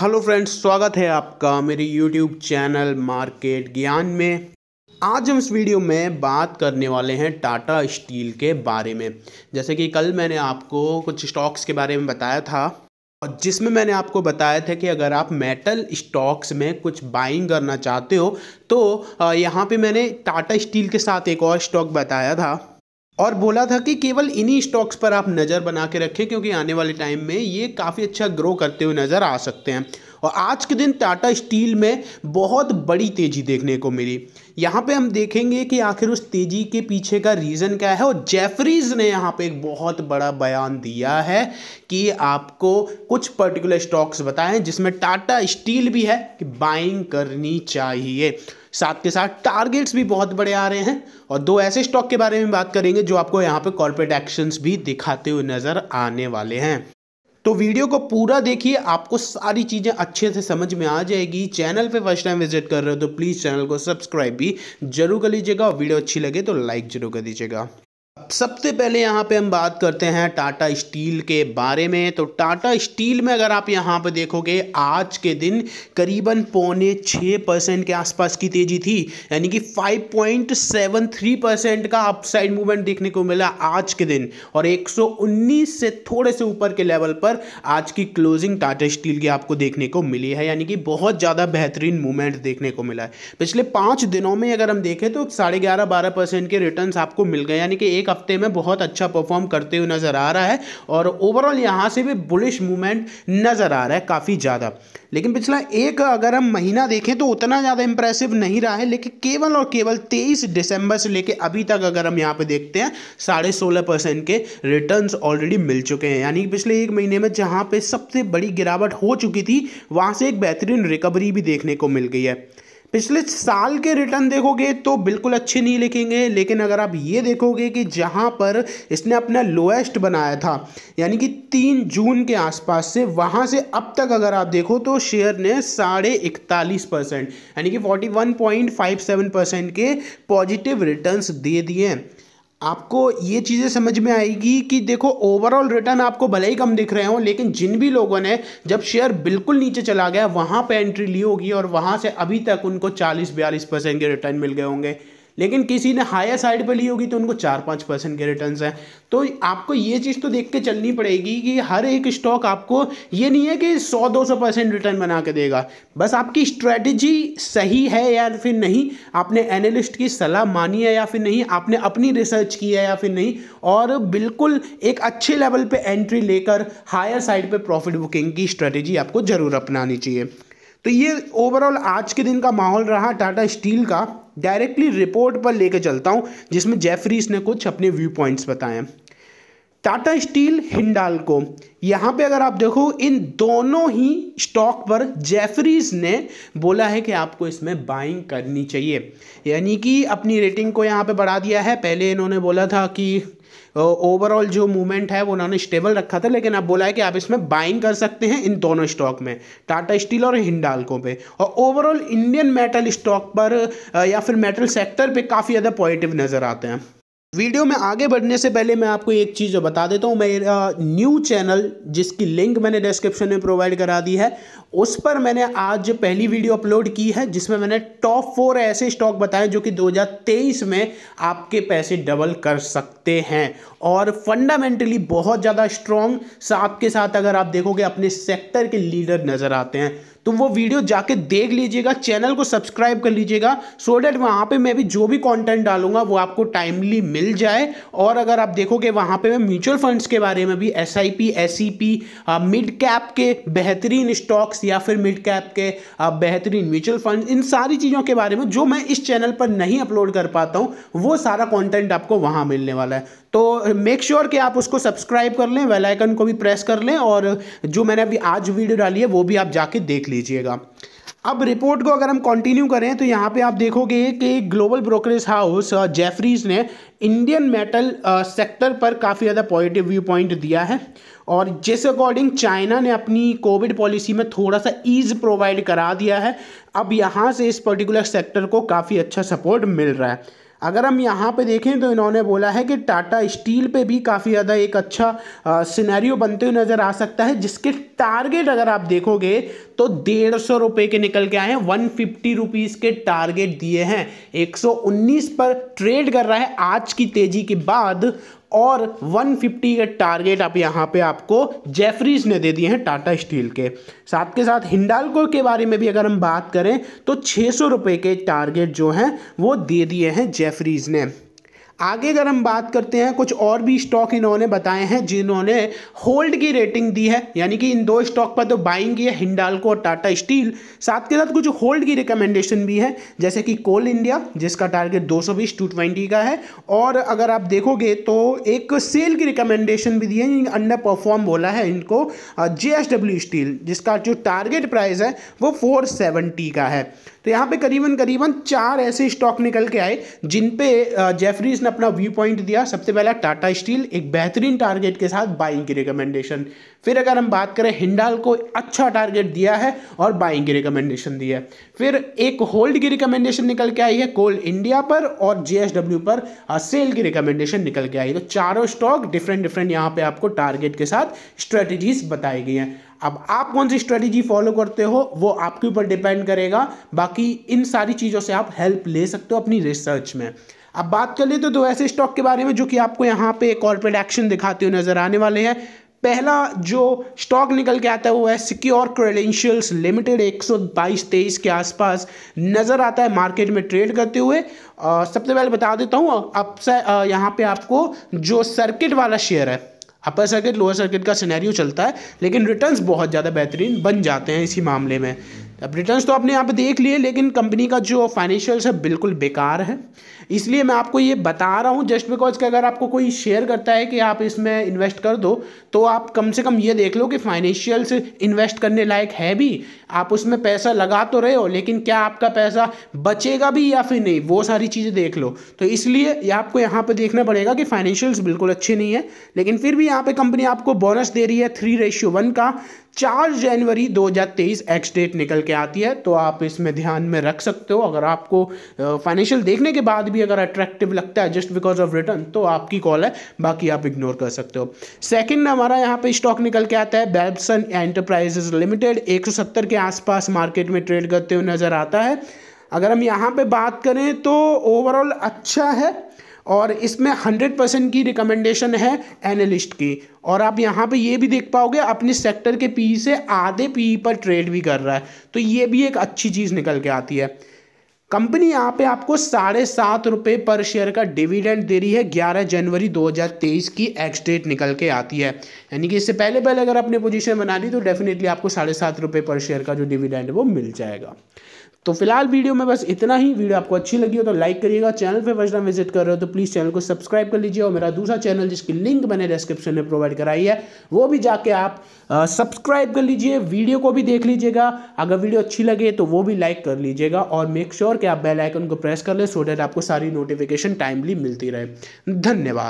hello friends स्वागत है आपका मेरे यूट्यूब चैनल मार्केट ज्ञान में आज हम इस वीडियो में बात करने वाले हैं टाटा स्टील के बारे में जैसे कि कल मैंने आपको कुछ स्टॉक्स के बारे में बताया था और जिसमें मैंने आपको बताया था कि अगर आप मेटल स्टॉक्स में कुछ बाइंग करना चाहते हो तो यहाँ पे मैंने टाटा स्टील के साथ एक और स्टॉक बताया था और बोला था कि केवल इन्हीं स्टॉक्स पर आप नज़र बना के रखें क्योंकि आने वाले टाइम में ये काफ़ी अच्छा ग्रो करते हुए नज़र आ सकते हैं और आज के दिन टाटा स्टील में बहुत बड़ी तेज़ी देखने को मिली यहाँ पे हम देखेंगे कि आखिर उस तेज़ी के पीछे का रीज़न क्या है और जेफरीज ने यहाँ पे एक बहुत बड़ा बयान दिया है कि आपको कुछ पर्टिकुलर स्टॉक्स बताएं जिसमें टाटा स्टील भी है कि बाइंग करनी चाहिए साथ के साथ टारगेट्स भी बहुत बड़े आ रहे हैं और दो ऐसे स्टॉक के बारे में बात करेंगे जो आपको यहाँ पे कॉर्पोरेट एक्शंस भी दिखाते हुए नज़र आने वाले हैं तो वीडियो को पूरा देखिए आपको सारी चीज़ें अच्छे से समझ में आ जाएगी चैनल पे फर्स्ट टाइम विजिट कर रहे हो तो प्लीज़ चैनल को सब्सक्राइब भी जरूर कर लीजिएगा और वीडियो अच्छी लगे तो लाइक जरूर कर दीजिएगा सबसे पहले यहाँ पे हम बात करते हैं टाटा स्टील के बारे में तो टाटा स्टील में अगर आप यहाँ पर देखोगे आज के दिन करीबन पौने छः परसेंट के आसपास की तेज़ी थी यानी कि 5.73 परसेंट का अपसाइड मूवमेंट देखने को मिला आज के दिन और 119 से थोड़े से ऊपर के लेवल पर आज की क्लोजिंग टाटा स्टील की आपको देखने को मिली है यानी कि बहुत ज़्यादा बेहतरीन मूवमेंट देखने को मिला है पिछले पाँच दिनों में अगर हम देखें तो साढ़े ग्यारह बारह परसेंट के रिटर्न आपको मिल गए यानी कि एक हफ्ते में बहुत अच्छा परफॉर्म करते हुए नज़र आ रहा है और ओवरऑल यहाँ से भी बुलिश मूवमेंट नज़र आ रहा है काफ़ी ज़्यादा लेकिन पिछला एक अगर हम महीना देखें तो उतना ज़्यादा इंप्रेसिव नहीं रहा है लेकिन केवल और केवल 23 दिसंबर से लेकर अभी तक अगर हम यहाँ पे देखते हैं साढ़े सोलह परसेंट के रिटर्न्स ऑलरेडी मिल चुके हैं यानी पिछले एक महीने में जहाँ पे सबसे बड़ी गिरावट हो चुकी थी वहाँ से एक बेहतरीन रिकवरी भी देखने को मिल गई है पिछले साल के रिटर्न देखोगे तो बिल्कुल अच्छे नहीं लिखेंगे लेकिन अगर आप ये देखोगे कि जहाँ पर इसने अपना लोएस्ट बनाया था यानी कि तीन जून के आसपास से वहाँ से अब तक अगर आप देखो तो शेयर ने साढ़े इकतालीस परसेंट यानी कि forty one point five seven percent के पॉजिटिव रिटर्न्स दे दिए आपको ये चीज़ें समझ में आएगी कि देखो ओवरऑल रिटर्न आपको भले ही कम दिख रहे हो लेकिन जिन भी लोगों ने जब शेयर बिल्कुल नीचे चला गया वहाँ पे एंट्री ली होगी और वहाँ से अभी तक उनको 40 बयालीस परसेंट के रिटर्न मिल गए होंगे लेकिन किसी ने हायर साइड पर ली होगी तो उनको चार पाँच परसेंट के रिटर्न हैं तो आपको ये चीज़ तो देख के चलनी पड़ेगी कि हर एक स्टॉक आपको ये नहीं है कि सौ दो सौ परसेंट रिटर्न बना के देगा बस आपकी स्ट्रेटजी सही है या फिर नहीं आपने एनालिस्ट की सलाह मानी है या फिर नहीं आपने अपनी रिसर्च की है या फिर नहीं और बिल्कुल एक अच्छे लेवल पर एंट्री लेकर हायर साइड पर प्रॉफिट बुकिंग की स्ट्रैटेजी आपको ज़रूर अपनानी चाहिए तो ये ओवरऑल आज के दिन का माहौल रहा टाटा स्टील का डायरेक्टली रिपोर्ट पर लेकर चलता हूँ जिसमें जेफरीज ने कुछ अपने व्यू पॉइंट्स बताए टाटा स्टील हिंडालको यहाँ पे अगर आप देखो इन दोनों ही स्टॉक पर जेफरीज ने बोला है कि आपको इसमें बाइंग करनी चाहिए यानी कि अपनी रेटिंग को यहाँ पे बढ़ा दिया है पहले इन्होंने बोला था कि ओवरऑल जो मूवमेंट है वो उन्होंने स्टेबल रखा था लेकिन अब बोला है कि आप इसमें बाइंग कर सकते हैं इन दोनों स्टॉक में टाटा स्टील और हिंडालको पे और ओवरऑल इंडियन मेटल स्टॉक पर या फिर मेटल सेक्टर पे काफ़ी ज़्यादा पॉजिटिव नज़र आते हैं वीडियो में आगे बढ़ने से पहले मैं आपको एक चीज़ बता देता हूँ मेरा न्यू चैनल जिसकी लिंक मैंने डिस्क्रिप्शन में प्रोवाइड करा दी है उस पर मैंने आज पहली वीडियो अपलोड की है जिसमें मैंने टॉप फोर ऐसे स्टॉक बताए जो कि 2023 में आपके पैसे डबल कर सकते हैं और फंडामेंटली बहुत ज़्यादा स्ट्रॉन्ग साथ के साथ अगर आप देखोगे अपने सेक्टर के लीडर नज़र आते हैं तो वो वीडियो जाके देख लीजिएगा चैनल को सब्सक्राइब कर लीजिएगा सो डैट वहाँ पे मैं भी जो भी कंटेंट डालूंगा वो आपको टाइमली मिल जाए और अगर आप देखोगे वहाँ पे मैं म्यूचुअल फंड्स के बारे में भी S I P S P mid cap के बेहतरीन स्टॉक्स या फिर मिड कैप के बेहतरीन म्यूचुअल फंड इन सारी चीज़ों के बारे में जो मैं इस चैनल पर नहीं अपलोड कर पाता हूँ वो सारा कॉन्टेंट आपको वहाँ मिलने वाला है तो मेक श्योर sure कि आप उसको सब्सक्राइब कर लें वेलाइकन को भी प्रेस कर लें और जो मैंने अभी आज वीडियो डाली है वो भी आप जाके देख लीजिए लीजिएगा अब रिपोर्ट को अगर हम कंटिन्यू करें तो यहाँ पे आप देखोगे कि ग्लोबल ब्रोकरेज हाउस जेफरीज ने इंडियन मेटल सेक्टर पर काफ़ी ज़्यादा पॉजिटिव व्यू पॉइंट दिया है और जिस अकॉर्डिंग चाइना ने अपनी कोविड पॉलिसी में थोड़ा सा ईज प्रोवाइड करा दिया है अब यहाँ से इस पर्टिकुलर सेक्टर को काफ़ी अच्छा सपोर्ट मिल रहा है अगर हम यहाँ पे देखें तो इन्होंने बोला है कि टाटा स्टील पे भी काफ़ी ज़्यादा एक अच्छा सिनेरियो बनते हुए नज़र आ सकता है जिसके टारगेट अगर आप देखोगे तो डेढ़ सौ रुपये के निकल के आए हैं वन फिफ्टी रुपीज़ के टारगेट दिए हैं 119 पर ट्रेड कर रहा है आज की तेज़ी के बाद और 150 के टारगेट आप यहाँ पे आपको जेफरीज ने दे दिए हैं टाटा स्टील के साथ के साथ हिंडालको के बारे में भी अगर हम बात करें तो छः सौ के टारगेट जो हैं वो दे दिए हैं जेफरीज ने आगे अगर हम बात करते हैं कुछ और भी स्टॉक इन्होंने बताए हैं जिन्होंने होल्ड की रेटिंग दी है यानी कि इन दो स्टॉक पर तो बाइंग है हिंडालको और टाटा स्टील साथ के साथ कुछ होल्ड की रिकमेंडेशन भी है जैसे कि कोल इंडिया जिसका टारगेट दो टू ट्वेंटी का है और अगर आप देखोगे तो एक सेल की रिकमेंडेशन भी दी है अंडर परफॉर्म बोला है इनको जे स्टील जिसका जो टारगेट प्राइस है वो फोर का है तो यहाँ पे करीबन करीबन चार ऐसे स्टॉक निकल के आए जिन पे जेफरीज ने अपना व्यू पॉइंट दिया सबसे पहला टाटा स्टील एक बेहतरीन टारगेट के साथ बाइंग की रिकमेंडेशन फिर अगर हम बात करें हिंडाल को अच्छा टारगेट दिया है और बाइंग की रिकमेंडेशन दी है फिर एक होल्ड की रिकमेंडेशन निकल के आई है कोल इंडिया पर और जे पर सेल की रिकमेंडेशन निकल के आई है तो चारों स्टॉक डिफरेंट डिफरेंट यहाँ पे आपको टारगेट के साथ स्ट्रेटजीज बताई गई हैं अब आप कौन सी स्ट्रेटजी फॉलो करते हो वो आपके ऊपर डिपेंड करेगा बाकी इन सारी चीज़ों से आप हेल्प ले सकते हो अपनी रिसर्च में अब बात कर लिए तो दो ऐसे स्टॉक के बारे में जो कि आपको यहाँ पे कॉर्पोरेट एक्शन दिखाते हुए नज़र आने वाले हैं पहला जो स्टॉक निकल के आता है वो है सिक्योर क्रेडेंशियल्स लिमिटेड एक सौ के आसपास नज़र आता है मार्केट में ट्रेड करते हुए सबसे पहले बता देता हूँ अब से यहाँ पे आपको जो सर्किट वाला शेयर है अपर सर्किट लोअर सर्किट का सिनेरियो चलता है लेकिन रिटर्न्स बहुत ज़्यादा बेहतरीन बन जाते हैं इसी मामले में अब रिटर्न्स तो आपने यहाँ पे देख लिए लेकिन कंपनी का जो फाइनेंशियल्स है बिल्कुल बेकार है इसलिए मैं आपको ये बता रहा हूँ जस्ट बिकॉज कि अगर आपको कोई शेयर करता है कि आप इसमें इन्वेस्ट कर दो तो आप कम से कम ये देख लो कि फाइनेंशियल्स इन्वेस्ट करने लायक है भी आप उसमें पैसा लगा तो रहे हो लेकिन क्या आपका पैसा बचेगा भी या फिर नहीं वो सारी चीज़ें देख लो तो इसलिए आपको यहाँ पर देखना पड़ेगा कि फाइनेंशियल्स बिल्कुल अच्छे नहीं है लेकिन फिर भी यहाँ पर कंपनी आपको बोनस दे रही है थ्री रेशियो वन का चार जनवरी 2023 एक्स डेट निकल के आती है तो आप इसमें ध्यान में रख सकते हो अगर आपको फाइनेंशियल देखने के बाद भी अगर अट्रैक्टिव लगता है जस्ट बिकॉज ऑफ रिटर्न तो आपकी कॉल है बाकी आप इग्नोर कर सकते हो सेकंड हमारा यहाँ पे स्टॉक निकल के आता है बेब्सन एंटरप्राइजेज लिमिटेड एक के आसपास मार्केट में ट्रेड करते हुए नजर आता है अगर हम यहाँ पे बात करें तो ओवरऑल अच्छा है और इसमें हंड्रेड परसेंट की रिकमेंडेशन है एनालिस्ट की और आप यहाँ पे ये भी देख पाओगे अपने सेक्टर के पी से आधे पी पर ट्रेड भी कर रहा है तो ये भी एक अच्छी चीज़ निकल के आती है कंपनी यहाँ पे आपको साढ़े सात रुपये पर शेयर का डिविडेंड दे रही है 11 जनवरी 2023 की एक्स डेट निकल के आती है यानी कि इससे पहले पहले अगर आपने पोजीशन बना ली तो डेफिनेटली आपको साढ़े सात रुपये पर शेयर का जो डिविडेंड है वो मिल जाएगा तो फिलहाल वीडियो में बस इतना ही वीडियो आपको अच्छी लगी हो तो लाइक करिएगा चैनल पे फर्स्ट टाइम विजिट कर रहे हो तो प्लीज़ चैनल को सब्सक्राइब कर लीजिए और मेरा दूसरा चैनल जिसकी लिंक मैंने डिस्क्रिप्शन में प्रोवाइड कराई है वो भी जाके आप सब्सक्राइब कर लीजिए वीडियो को भी देख लीजिएगा अगर वीडियो अच्छी लगे तो वो भी लाइक कर लीजिएगा और मेक श्योर sure कि आप बेलाइकन को प्रेस कर लें सो डैट आपको सारी नोटिफिकेशन टाइमली मिलती रहे धन्यवाद